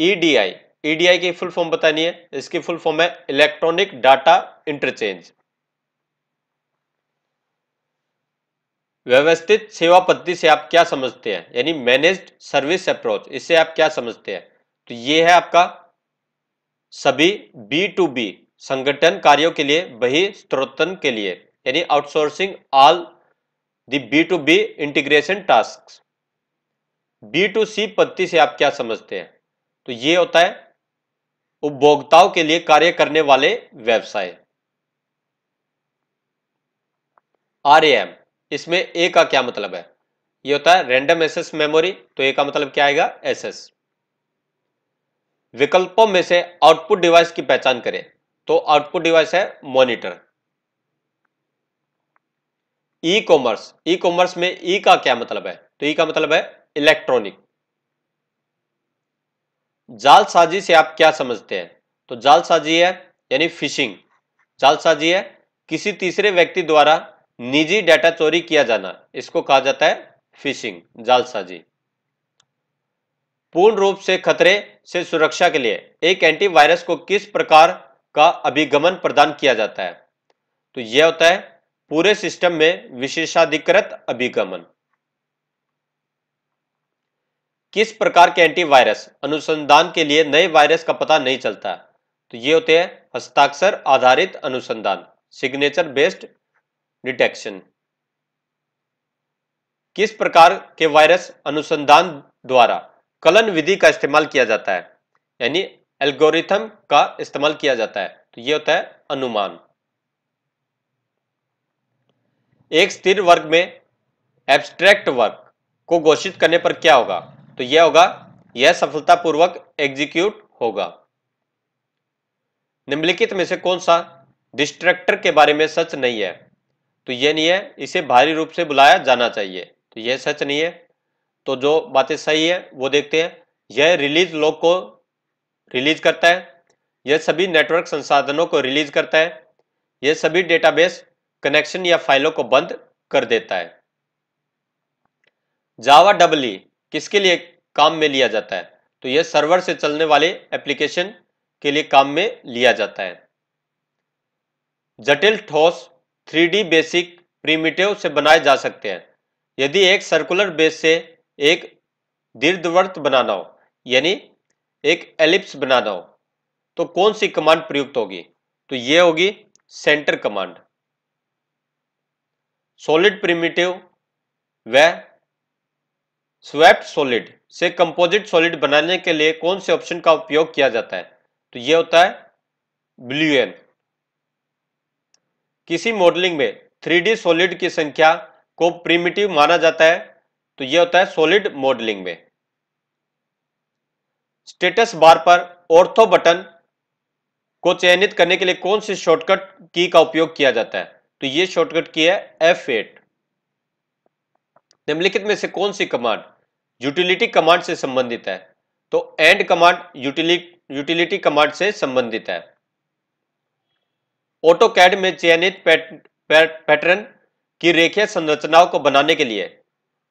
EDI e EDI e की फुल फॉर्म बतानी है इसकी फुल फॉर्म है इलेक्ट्रॉनिक डाटा इंटरचेंज व्यवस्थित सेवा पद्धति से आप क्या समझते हैं यानी मैनेज्ड सर्विस अप्रोच इससे आप क्या समझते हैं तो ये है आपका सभी बी टू बी संगठन कार्यों के लिए बही स्त्रोतन के लिए यानी outsourcing all the B to B integration task B to C पद्धति से आप क्या समझते हैं तो ये होता है उपभोक्ताओं के लिए कार्य करने वाले व्यवसाय आर एम इसमें ए का क्या मतलब है ये होता है रैंडम एसेस मेमोरी तो ए का मतलब क्या आएगा एसेस विकल्पों में से आउटपुट डिवाइस की पहचान करें तो आउटपुट डिवाइस है monitor E commerce E commerce में ई e का क्या मतलब है तो ई e का मतलब है इलेक्ट्रॉनिक जालसाजी से आप क्या समझते हैं तो जालसाजी है यानी फिशिंग जालसाजी है किसी तीसरे व्यक्ति द्वारा निजी डाटा चोरी किया जाना इसको कहा जाता है फिशिंग जालसाजी पूर्ण रूप से खतरे से सुरक्षा के लिए एक एंटीवायरस को किस प्रकार का अभिगमन प्रदान किया जाता है तो यह होता है पूरे सिस्टम में विशेषाधिकृत अभिगमन किस प्रकार के एंटीवायरस अनुसंधान के लिए नए वायरस का पता नहीं चलता तो ये होते हैं हस्ताक्षर आधारित अनुसंधान सिग्नेचर बेस्ड डिटेक्शन किस प्रकार के वायरस अनुसंधान द्वारा कलन विधि का इस्तेमाल किया जाता है यानी एल्गोरिथम का इस्तेमाल किया जाता है तो ये होता है अनुमान एक स्थिर वर्ग में एब्स्ट्रैक्ट वर्ग को घोषित करने पर क्या होगा तो यह होगा यह सफलतापूर्वक एग्जीक्यूट होगा निम्नलिखित में से कौन सा डिस्ट्रैक्टर के बारे में सच नहीं है तो यह नहीं है इसे भारी रूप से बुलाया जाना चाहिए तो यह सच नहीं है तो जो बातें सही है वो देखते हैं यह रिलीज लॉग को रिलीज करता है यह सभी नेटवर्क संसाधनों को रिलीज करता है यह सभी डेटाबेस कनेक्शन या फाइलों को बंद कर देता है जावा डबल किसके लिए काम में लिया जाता है तो यह सर्वर से चलने वाले एप्लीकेशन के लिए काम में लिया जाता है जटिल ठोस 3D बेसिक प्रीमिटिव से बनाए जा सकते हैं यदि एक सर्कुलर बेस से एक दीर्घवर्त बनाना हो यानी एक एलिप्स बनाना हो तो कौन सी कमांड प्रयुक्त होगी तो ये होगी सेंटर कमांड सॉलिड प्रिमिटिव व स्वेप्ट सॉलिड से कंपोजिट सॉलिड बनाने के लिए कौन से ऑप्शन का उपयोग किया जाता है तो यह होता है ब्लूएन किसी मॉडलिंग में थ्री सॉलिड की संख्या को प्रिमिटिव माना जाता है तो यह होता है सॉलिड मॉडलिंग में स्टेटस बार पर ऑर्थो बटन को चयनित करने के लिए कौन सी शॉर्टकट की का उपयोग किया जाता है तो ये शॉर्टकट की है एफ एट निम्नलिखित में से कौन सी कमांड यूटिलिटी कमांड से संबंधित है तो एंड कमांड यूटिलिटी कमांड से संबंधित है ऑटो कैड में चयनित पैटर्न की रेखीय संरचनाओं को बनाने के लिए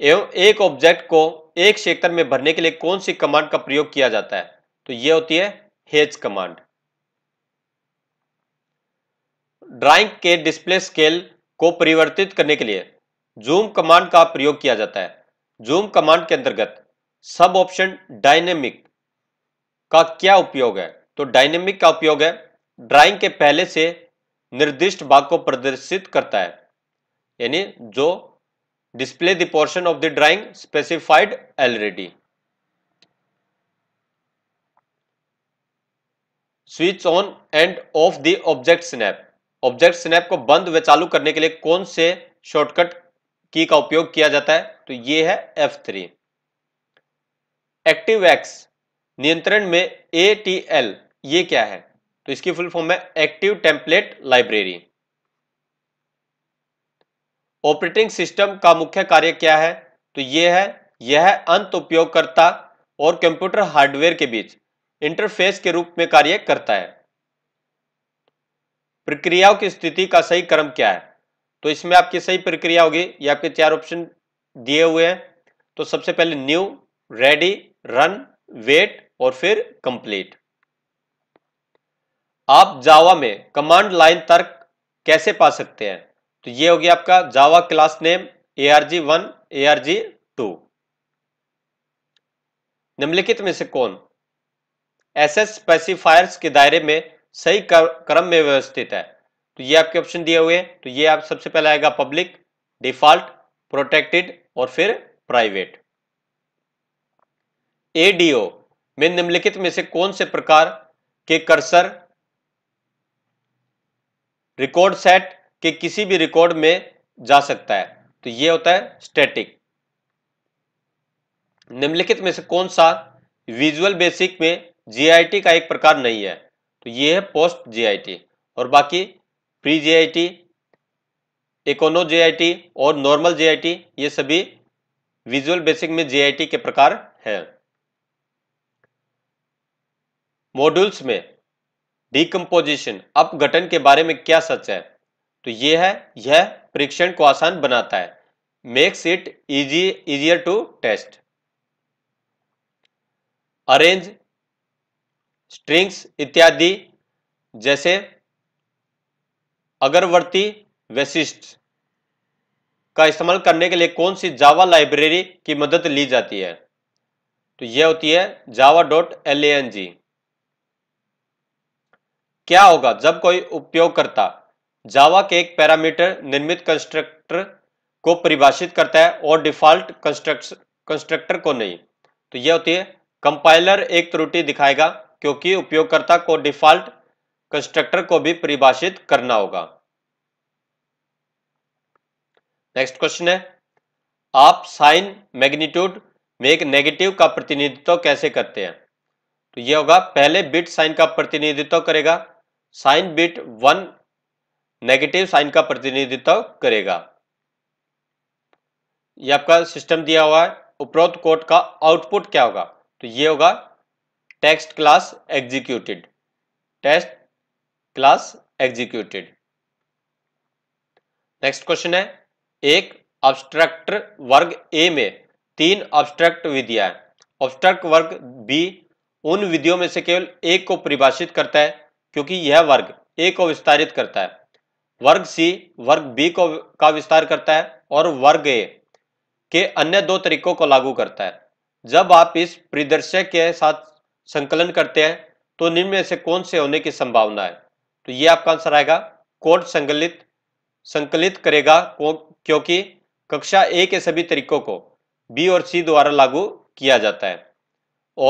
एवं एक ऑब्जेक्ट को एक सेक्टर में भरने के लिए कौन सी कमांड का प्रयोग किया जाता है तो यह होती है हेज कमांड ड्राइंग के डिस्प्ले स्केल को परिवर्तित करने के लिए जूम कमांड का प्रयोग किया जाता है जूम कमांड के अंतर्गत सब ऑप्शन डायनेमिक का क्या उपयोग है तो डायनेमिक का उपयोग है ड्राइंग के पहले से निर्दिष्ट भाग को प्रदर्शित करता है यानी जो display the portion of the drawing specified already switch on and off the object snap object snap को बंद व चालू करने के लिए कौन से शॉर्टकट की का उपयोग किया जाता है तो ये है F3 एक्टिव एक्स नियंत्रण में ए टी एल ये क्या है तो इसकी फुल फॉर्म है active template library operating system का मुख्य कार्य क्या है तो ये है यह अंत उपयोगकर्ता और कंप्यूटर हार्डवेयर के बीच इंटरफेस के रूप में कार्य करता है प्रक्रियाओं की स्थिति का सही क्रम क्या है तो इसमें आपकी सही प्रक्रिया होगी ये आपके चार ऑप्शन दिए हुए हैं तो सबसे पहले न्यू रेडी रन वेट और फिर कंप्लीट आप जावा में कमांड लाइन तर्क कैसे पा सकते हैं तो ये हो गया आपका Java class name A R G one A R G two निम्नलिखित में से कौन एसएस स्पेसिफायर्स के दायरे में सही क्रम में व्यवस्थित है तो ये आपके ऑप्शन दिए हुए हैं तो ये आप सबसे पहले आएगा पब्लिक डिफॉल्ट प्रोटेक्टेड और फिर प्राइवेट एडीओ में निम्नलिखित में से कौन से प्रकार के कर्सर रिकॉर्ड सेट कि किसी भी रिकॉर्ड में जा सकता है तो ये होता है स्टैटिक निम्नलिखित में से कौन सा विजुअल बेसिक में जीआईटी का एक प्रकार नहीं है तो ये है पोस्ट जीआईटी और बाकी प्री जीआईटी इकोनो जीआईटी और नॉर्मल जीआईटी ये सभी विजुअल बेसिक में जीआईटी के प्रकार हैं मॉड्यूल्स में डिकम्पोजिशन अपघटन के बारे में क्या सच है तो ये है यह परीक्षण को आसान बनाता है makes it easy easier to test arrange strings इत्यादि जैसे अगरवर्ती वैशिष्ट का इस्तेमाल करने के लिए कौन सी जावा लाइब्रेरी की मदद ली जाती है तो यह होती है Java dot L A N G क्या होगा जब कोई उपयोगकर्ता जावा के एक पैरामीटर निर्मित कंस्ट्रक्टर को परिभाषित करता है और डिफॉल्ट कंस्ट्रक्टर को नहीं तो यह होती है कंपाइलर एक त्रुटि दिखाएगा क्योंकि उपयोगकर्ता को डिफॉल्ट कंस्ट्रक्टर को भी परिभाषित करना होगा नेक्स्ट क्वेश्चन है आप साइन मैग्नीट्यूड में एक नेगेटिव का प्रतिनिधित्व कैसे करते हैं तो यह होगा पहले बिट साइन का प्रतिनिधित्व करेगा sign bit one negative sign का प्रतिनिधित्व करेगा ये आपका सिस्टम दिया हुआ है उपरोक्त कोड का आउटपुट क्या होगा तो ये होगा text class executed test class executed next question है एक ऑब्स्ट्रक्टर वर्ग ए में तीन ऑब्स्ट्रक्ट विधियां ऑब्स्ट्रक्ट वर्ग बी उन विधियों में से केवल एक को परिभाषित करता है क्योंकि यह वर्ग ए को विस्तारित करता है वर्ग सी वर्ग बी को का विस्तार करता है और वर्ग ए के अन्य दो तरीकों को लागू करता है जब आप इस परिदृश्य के साथ संकलन करते हैं तो निम्न में से कौन से होने की संभावना है तो ये आपका आंसर आएगा कोड संकलित संकलित करेगा क्योंकि कक्षा ए के सभी तरीकों को बी और सी द्वारा लागू किया जाता है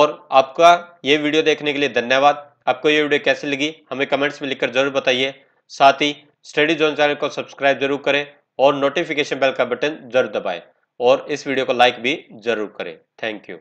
और आपका ये वीडियो देखने के लिए धन्यवाद आपको ये वीडियो कैसी लगी हमें कमेंट्स में लिखकर जरूर बताइए साथ ही स्टडी जोन चैनल को सब्सक्राइब जरूर करें और नोटिफिकेशन बेल का बटन जरूर दबाएं और इस वीडियो को लाइक भी जरूर करें थैंक यू